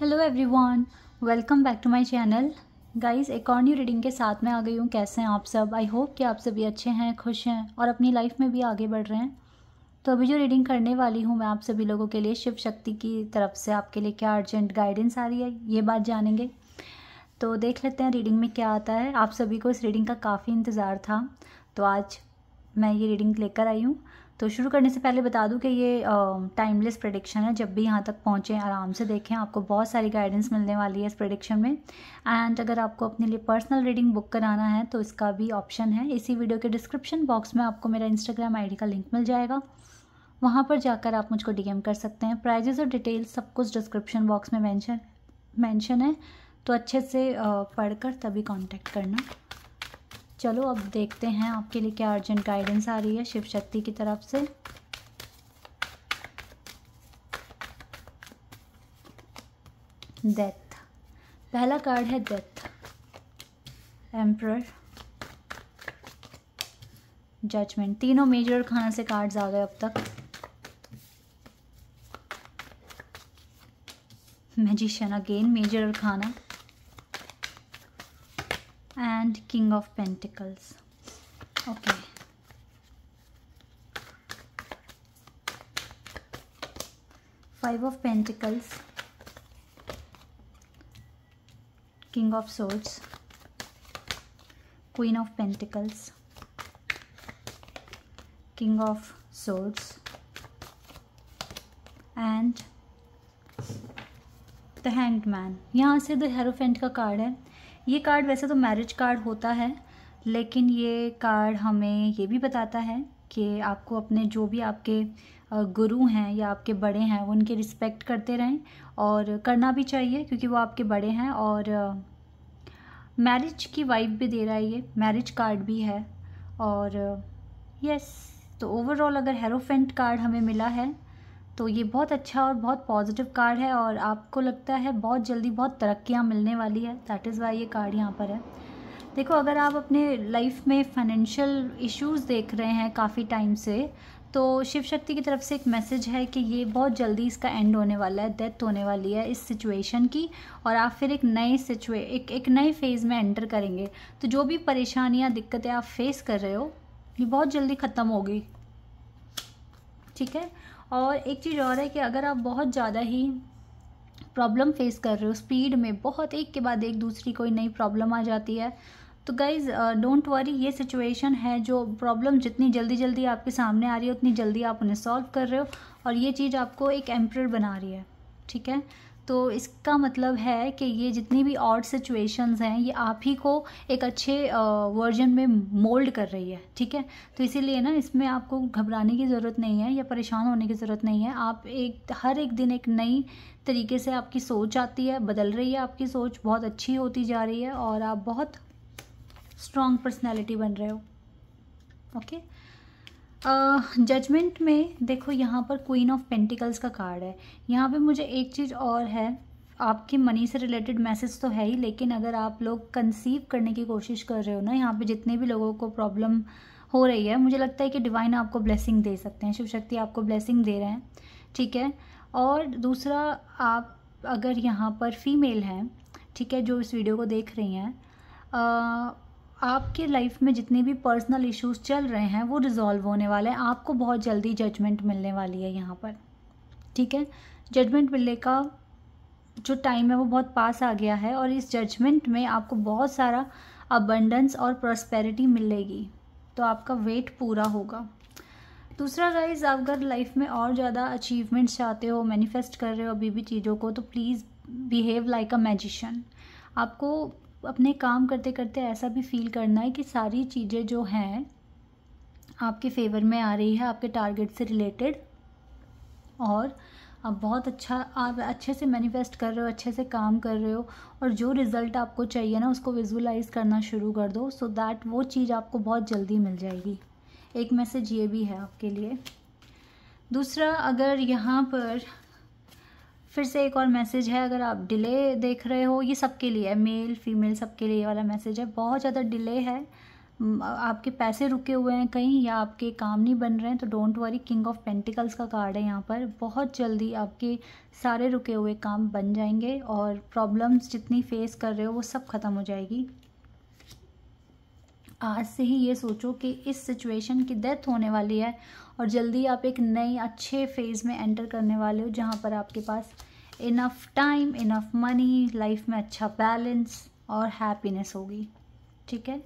Hello everyone welcome back to my channel guys एक और new reading के साथ में आ गई हूँ कैसे हैं आप सब आई होप कि आप सभी अच्छे हैं खुश हैं और अपनी लाइफ में भी आगे बढ़ रहे हैं तो अभी जो रीडिंग करने वाली हूँ मैं आप सभी लोगों के लिए शिव शक्ति की तरफ से आपके लिए क्या अर्जेंट गाइडेंस आ रही है ये बात जानेंगे तो देख लेते हैं रीडिंग में क्या आता है आप सभी को इस रीडिंग का काफ़ी इंतज़ार था तो आज मैं ये रीडिंग लेकर आई हूँ तो शुरू करने से पहले बता दूँ कि ये टाइमलेस प्रडिक्शन है जब भी यहाँ तक पहुँचें आराम से देखें आपको बहुत सारी गाइडेंस मिलने वाली है इस प्रडिक्शन में एंड अगर आपको अपने लिए पर्सनल रीडिंग बुक कराना है तो इसका भी ऑप्शन है इसी वीडियो के डिस्क्रिप्शन बॉक्स में आपको मेरा इंस्टाग्राम आई का लिंक मिल जाएगा वहाँ पर जाकर आप मुझको डी कर सकते हैं प्राइजेज़ और डिटेल्स सब कुछ डिस्क्रिप्शन बॉक्स में मैंशन मैंशन है तो अच्छे से पढ़कर तभी कांटेक्ट करना चलो अब देखते हैं आपके लिए क्या अर्जेंट गाइडेंस आ रही है शिव शक्ति की तरफ से डेथ पहला कार्ड है डेथ एम्प्रर जजमेंट तीनों मेजर खाना से कार्ड्स आ गए अब तक मैजिशियन अगेन मेजर खाना and king of pentacles okay five of pentacles king of swords queen of pentacles king of swords and the Hanged Man. यहाँ से द हेरोफेंट का card है ये कार्ड वैसे तो मैरिज कार्ड होता है लेकिन ये कार्ड हमें ये भी बताता है कि आपको अपने जो भी आपके गुरु हैं या आपके बड़े हैं उनके रिस्पेक्ट करते रहें और करना भी चाहिए क्योंकि वो आपके बड़े हैं और मैरिज की वाइब भी दे रहा है ये मैरिज कार्ड भी है और यस तो ओवरऑल अगर हेरोफेंट कार्ड हमें मिला है तो ये बहुत अच्छा और बहुत पॉजिटिव कार्ड है और आपको लगता है बहुत जल्दी बहुत तरक्कियाँ मिलने वाली है दैट इज़ वाई ये कार्ड यहाँ पर है देखो अगर आप अपने लाइफ में फाइनेंशियल इश्यूज देख रहे हैं काफ़ी टाइम से तो शिव शक्ति की तरफ से एक मैसेज है कि ये बहुत जल्दी इसका एंड होने वाला है डेथ होने वाली है इस सिचुएशन की और आप फिर एक नए सिचुए एक एक नए फेज़ में एंटर करेंगे तो जो भी परेशानियाँ दिक्कतें आप फेस कर रहे हो ये बहुत जल्दी ख़त्म होगी ठीक है और एक चीज़ और है कि अगर आप बहुत ज़्यादा ही प्रॉब्लम फेस कर रहे हो स्पीड में बहुत एक के बाद एक दूसरी कोई नई प्रॉब्लम आ जाती है तो गाइज़ डोंट वरी ये सिचुएशन है जो प्रॉब्लम जितनी जल्दी जल्दी आपके सामने आ रही है उतनी जल्दी आप उन्हें सॉल्व कर रहे हो और ये चीज़ आपको एक एम्प्रेड बना रही है ठीक है तो इसका मतलब है कि ये जितनी भी ऑड सिचुएशंस हैं ये आप ही को एक अच्छे वर्जन में मोल्ड कर रही है ठीक है तो इसीलिए ना इसमें आपको घबराने की ज़रूरत नहीं है या परेशान होने की ज़रूरत नहीं है आप एक हर एक दिन एक नई तरीके से आपकी सोच आती है बदल रही है आपकी सोच बहुत अच्छी होती जा रही है और आप बहुत स्ट्रॉन्ग पर्सनैलिटी बन रहे हो ओके okay? जजमेंट uh, में देखो यहाँ पर क्वीन ऑफ पेंटिकल्स का कार्ड है यहाँ पे मुझे एक चीज़ और है आपके मनी से रिलेटेड मैसेज तो है ही लेकिन अगर आप लोग कंसीव करने की कोशिश कर रहे हो ना यहाँ पे जितने भी लोगों को प्रॉब्लम हो रही है मुझे लगता है कि डिवाइन आपको ब्लेसिंग दे सकते हैं शिव शक्ति आपको ब्लेसिंग दे रहे हैं ठीक है और दूसरा आप अगर यहाँ पर फीमेल हैं ठीक है जो इस वीडियो को देख रही हैं आपके लाइफ में जितने भी पर्सनल इश्यूज चल रहे हैं वो रिजॉल्व होने वाले हैं आपको बहुत जल्दी जजमेंट मिलने वाली है यहाँ पर ठीक है जजमेंट मिलने का जो टाइम है वो बहुत पास आ गया है और इस जजमेंट में आपको बहुत सारा अबंडेंस और प्रॉस्पेरिटी मिलेगी तो आपका वेट पूरा होगा दूसरा गाइज अगर लाइफ में और ज़्यादा अचीवमेंट्स चाहते हो मैनिफेस्ट कर रहे हो अभी भी चीज़ों को तो please behave like a magician आपको अपने काम करते करते ऐसा भी फील करना है कि सारी चीज़ें जो हैं आपके फेवर में आ रही है आपके टारगेट से रिलेटेड और आप बहुत अच्छा आप अच्छे से मैनिफेस्ट कर रहे हो अच्छे से काम कर रहे हो और जो रिज़ल्ट आपको चाहिए ना उसको विजुलाइज करना शुरू कर दो सो so दैट वो चीज़ आपको बहुत जल्दी मिल जाएगी एक मैसेज ये भी है आपके लिए दूसरा अगर यहाँ पर फिर से एक और मैसेज है अगर आप डिले देख रहे हो ये सबके लिए है मेल फीमेल सबके लिए वाला मैसेज है बहुत ज़्यादा डिले है आपके पैसे रुके हुए हैं कहीं या आपके काम नहीं बन रहे हैं तो don't worry king of pentacles का कार्ड है यहाँ पर बहुत जल्दी आपके सारे रुके हुए काम बन जाएंगे और प्रॉब्लम्स जितनी फेस कर रहे हो वो सब ख़त्म हो जाएगी आज से ही ये सोचो कि इस सिचुएशन की डेथ होने वाली है और जल्दी आप एक नए अच्छे फेज़ में एंटर करने वाले हो जहाँ पर आपके पास enough time enough money life में अच्छा बैलेंस और हैप्पीनेस होगी ठीक है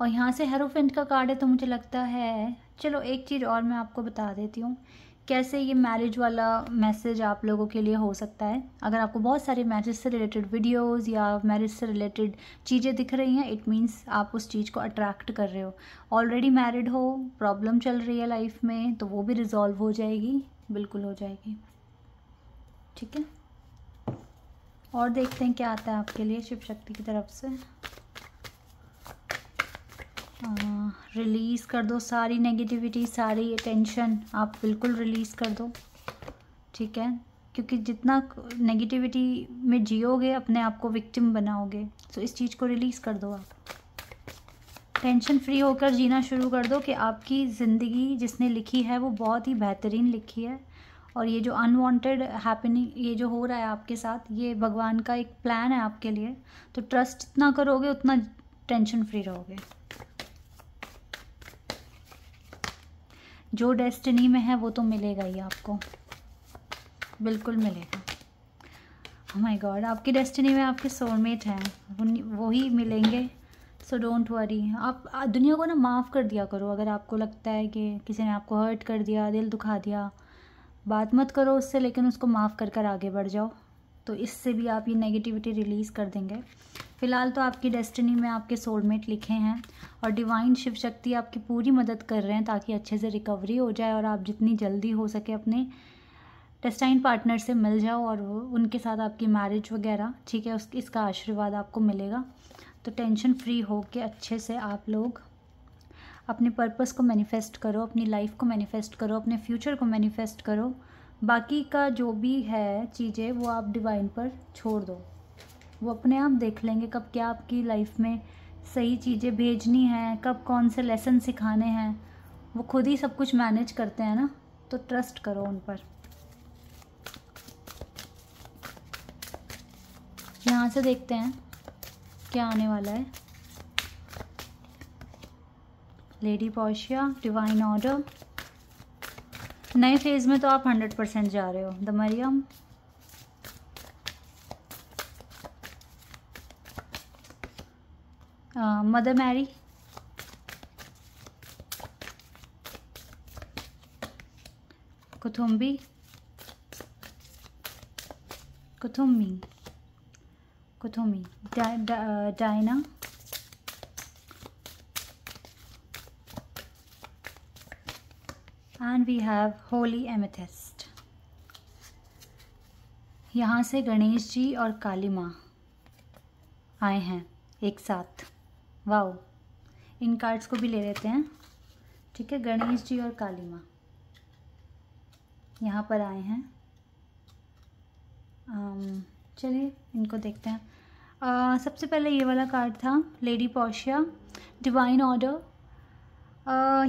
और यहाँ से हेरोफेंट का कार्ड है तो मुझे लगता है चलो एक चीज़ और मैं आपको बता देती हूँ कैसे ये मैरिज वाला मैसेज आप लोगों के लिए हो सकता है अगर आपको बहुत सारे मैरिज से रिलेटेड वीडियोस या मैरिज से रिलेटेड चीज़ें दिख रही हैं इट मीन्स आप उस चीज़ को अट्रैक्ट कर रहे हो ऑलरेडी मैरिड हो प्रॉब्लम चल रही है लाइफ में तो वो भी रिजॉल्व हो जाएगी बिल्कुल हो जाएगी ठीक है और देखते हैं क्या आता है आपके लिए शिव शक्ति की तरफ से आ, हाँ। रिलीज़ कर दो सारी नेगेटिविटी सारी टेंशन आप बिल्कुल रिलीज़ कर दो ठीक है क्योंकि जितना नेगेटिविटी में जियोगे अपने आप को विक्टिम बनाओगे सो इस चीज़ को रिलीज़ कर दो आप टेंशन फ्री होकर जीना शुरू कर दो कि आपकी ज़िंदगी जिसने लिखी है वो बहुत ही बेहतरीन लिखी है और ये जो अनवांटेड हैपनिंग ये जो हो रहा है आपके साथ ये भगवान का एक प्लान है आपके लिए तो ट्रस्ट जितना करोगे उतना टेंशन फ्री रहोगे जो डेस्टिनी में है वो तो मिलेगा ही आपको बिल्कुल मिलेगा माय oh गॉड आपकी डेस्टिनी में आपके सोलमेट हैं वो ही मिलेंगे सो डोंट वरी आप दुनिया को ना माफ़ कर दिया करो अगर आपको लगता है कि किसी ने आपको हर्ट कर दिया दिल दुखा दिया बात मत करो उससे लेकिन उसको माफ़ कर कर आगे बढ़ जाओ तो इससे भी आप ये नेगेटिविटी रिलीज़ कर देंगे फ़िलहाल तो आपकी डेस्टिनी में आपके सोलमेट लिखे हैं और डिवाइन शिव शक्ति आपकी पूरी मदद कर रहे हैं ताकि अच्छे से रिकवरी हो जाए और आप जितनी जल्दी हो सके अपने डेस्टाइन पार्टनर से मिल जाओ और उनके साथ आपकी मैरिज वगैरह ठीक है उस इसका आशीर्वाद आपको मिलेगा तो टेंशन फ्री हो के अच्छे से आप लोग अपने पर्पस को मैनिफेस्ट करो अपनी लाइफ को मैनिफेस्ट करो अपने फ्यूचर को मैनिफेस्ट करो बाकी का जो भी है चीज़ें वो आप डिवाइन पर छोड़ दो वो अपने आप देख लेंगे कब क्या आपकी लाइफ में सही चीज़ें भेजनी हैं कब कौन से लेसन सिखाने हैं वो खुद ही सब कुछ मैनेज करते हैं ना तो ट्रस्ट करो उन पर यहाँ से देखते हैं क्या आने वाला है लेडी पॉशिया डिवाइन ऑर्डर नए फेज़ में तो आप हंड्रेड परसेंट जा रहे हो the Mariam mother Mary Kuthumi Kuthumi Kuthumi Diana and we have holy amethyst यहाँ से गणेश जी और काली माँ आए हैं एक साथ वाओ इन कार्ड्स को भी ले लेते हैं ठीक है गणेश जी और काली माँ यहाँ पर आए हैं चलिए इनको देखते हैं आ, सबसे पहले ये वाला कार्ड था लेडी पोशिया डिवाइन ऑर्डर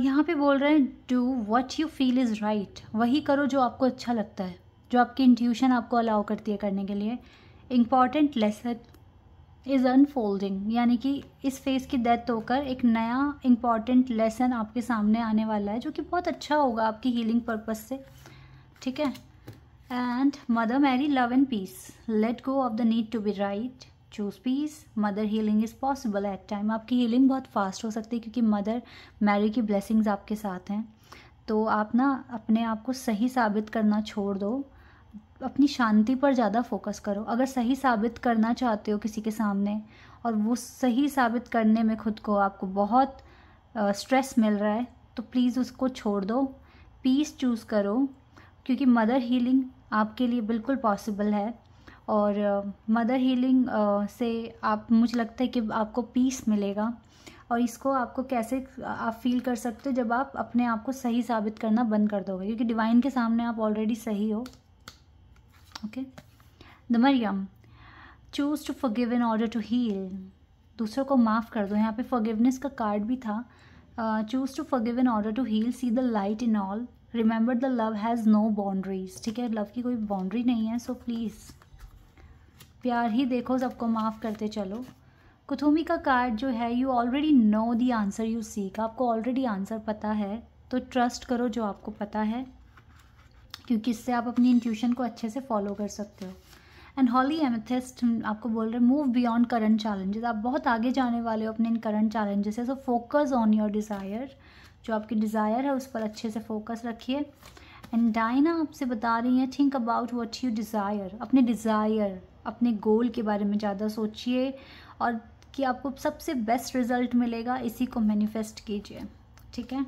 यहाँ पे बोल रहे हैं do what you feel is right वही करो जो आपको अच्छा लगता है जो आपकी इंट्यूशन आपको अलाउ करती है करने के लिए इम्पॉर्टेंट लेसन इज़ अनफोल्डिंग यानी कि इस फेज़ की डेथ होकर एक नया इम्पॉर्टेंट लेसन आपके सामने आने वाला है जो कि बहुत अच्छा होगा आपकी हीलिंग पर्पज़ से ठीक है and mother Mary love and peace let go of the need to be right choose peace mother healing is possible at time आपकी हीलिंग बहुत फास्ट हो सकती है क्योंकि मदर मैरी की ब्लेसिंग्स आपके साथ हैं तो आप ना अपने आप को सही साबित करना छोड़ दो अपनी शांति पर ज़्यादा फोकस करो अगर सही साबित करना चाहते हो किसी के सामने और वो सही साबित करने में खुद को आपको बहुत स्ट्रेस मिल रहा है तो प्लीज़ उसको छोड़ दो पीस चूज़ करो क्योंकि मदर हीलिंग आपके लिए बिल्कुल पॉसिबल है और मदर uh, हीलिंग uh, से आप मुझे लगता है कि आपको पीस मिलेगा और इसको आपको कैसे आप फील कर सकते हो जब आप अपने आप को सही साबित करना बंद कर दोगे क्योंकि डिवाइन के सामने आप ऑलरेडी सही हो okay the Mariam choose to forgive in order to heal दूसरों को माफ़ कर दो यहाँ पे फॉरगिवनेस का कार्ड भी था choose to forgive in order to heal see the light in all remember the love has no boundaries ठीक है लव की कोई बाउंड्री नहीं है सो so प्लीज़ प्यार ही देखो सबको माफ़ करते चलो कुथुमी का कार्ड जो है you already know the answer you seek आपको ऑलरेडी आंसर पता है तो ट्रस्ट करो जो आपको पता है क्योंकि इससे आप अपनी इंट्यूशन को अच्छे से फॉलो कर सकते हो एंड हॉली एमथेस्ट आपको बोल रहे मूव बियॉन्ड करंट चैलेंजेस आप बहुत आगे जाने वाले हो अपने इन करंट चैलेंजेस से so focus on your desire जो आपकी डिज़ायर है उस पर अच्छे से फोकस रखिए एंड डाइना आपसे बता रही हैं think about what you desire अपने डिज़ायर अपने गोल के बारे में ज़्यादा सोचिए और कि आपको सबसे बेस्ट रिजल्ट मिलेगा इसी को मैनिफेस्ट कीजिए ठीक है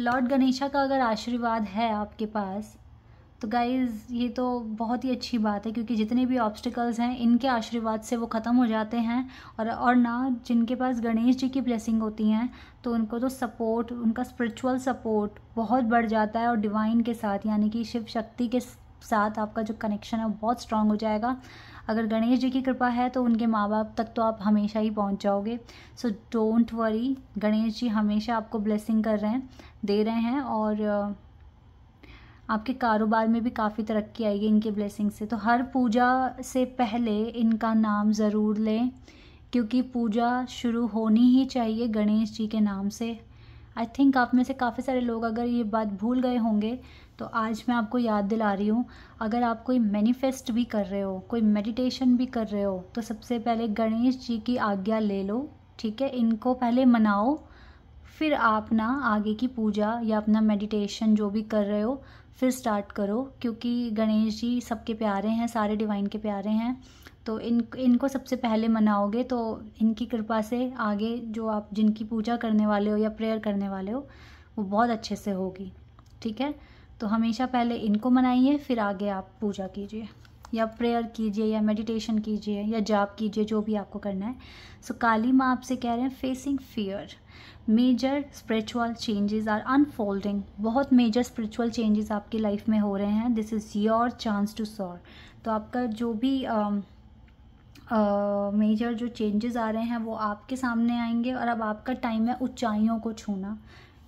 लॉर्ड गणेशा का अगर आशीर्वाद है आपके पास तो गाइज़ ये तो बहुत ही अच्छी बात है क्योंकि जितने भी ऑब्स्टिकल्स हैं इनके आशीर्वाद से वो ख़त्म हो जाते हैं और और ना जिनके पास गणेश जी की ब्लेसिंग होती हैं तो उनको तो सपोर्ट उनका स्पिरिचुअल सपोर्ट बहुत बढ़ जाता है और डिवाइन के साथ यानी कि शिव शक्ति के साथ आपका जो कनेक्शन है वो बहुत स्ट्रांग हो जाएगा अगर गणेश जी की कृपा है तो उनके माँ बाप तक तो आप हमेशा ही पहुँच जाओगे so don't worry Ganesh ji हमेशा आपको ब्लेसिंग कर रहे हैं दे रहे हैं और आपके कारोबार में भी काफ़ी तरक्की आएगी इनके ब्लेसिंग से तो हर पूजा से पहले इनका नाम ज़रूर लें क्योंकि पूजा शुरू होनी ही चाहिए गणेश जी के नाम से आई थिंक आप में से काफ़ी सारे लोग अगर ये बात भूल गए होंगे तो आज मैं आपको याद दिला रही हूँ अगर आप कोई मैनिफेस्ट भी कर रहे हो कोई मेडिटेशन भी कर रहे हो तो सबसे पहले गणेश जी की आज्ञा ले लो ठीक है इनको पहले मनाओ फिर आप ना आगे की पूजा या अपना मेडिटेशन जो भी कर रहे हो फिर स्टार्ट करो क्योंकि गणेश जी सबके प्यारे हैं सारे डिवाइन के प्यारे हैं तो इन इनको सबसे पहले मनाओगे तो इनकी कृपा से आगे जो आप जिनकी पूजा करने वाले हो या प्रेयर करने वाले हो वो बहुत अच्छे से होगी ठीक है तो हमेशा पहले इनको मनाइए फिर आगे आप पूजा कीजिए या प्रेयर कीजिए या मेडिटेशन कीजिए या जाप कीजिए जो भी आपको करना है सो so, काली माँ आपसे कह रहे हैं facing fear major spiritual changes are unfolding बहुत मेजर स्पिरिचुअल चेंजेस आपकी लाइफ में हो रहे हैं this is your chance to soar तो आपका जो भी um, uh, मेजर uh, जो चेंजेस आ रहे हैं वो आपके सामने आएंगे और अब आपका टाइम है ऊंचाइयों को छूना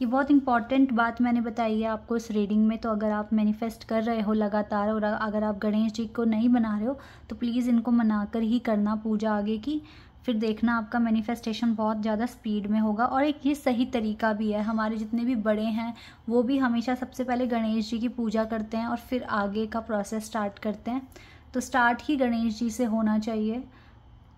ये बहुत इंपॉर्टेंट बात मैंने बताई है आपको इस रीडिंग में तो अगर आप मैनिफेस्ट कर रहे हो लगातार और अगर आप गणेश जी को नहीं बना रहे हो तो प्लीज़ इनको मना कर ही करना पूजा आगे की फिर देखना आपका मैनिफेस्टेशन बहुत ज़्यादा स्पीड में होगा और एक ये सही तरीका भी है हमारे जितने भी बड़े हैं वो भी हमेशा सबसे पहले गणेश जी की पूजा करते हैं और फिर आगे का प्रोसेस स्टार्ट करते हैं तो स्टार्ट ही गणेश जी से होना चाहिए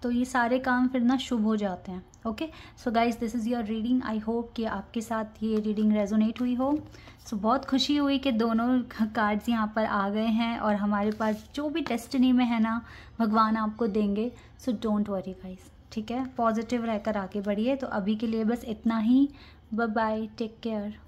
तो ये सारे काम फिर ना शुभ हो जाते हैं okay so guys this is your reading I hope कि आपके साथ ये रीडिंग रेजोनेट हुई हो सो so, बहुत खुशी हुई कि दोनों कार्ड्स यहाँ पर आ गए हैं और हमारे पास जो भी डेस्टिनी में है ना भगवान आपको देंगे सो डोंट वरी गाइज ठीक है पॉजिटिव रहकर आगे बढ़िए तो अभी के लिए बस इतना ही बाय टेक केयर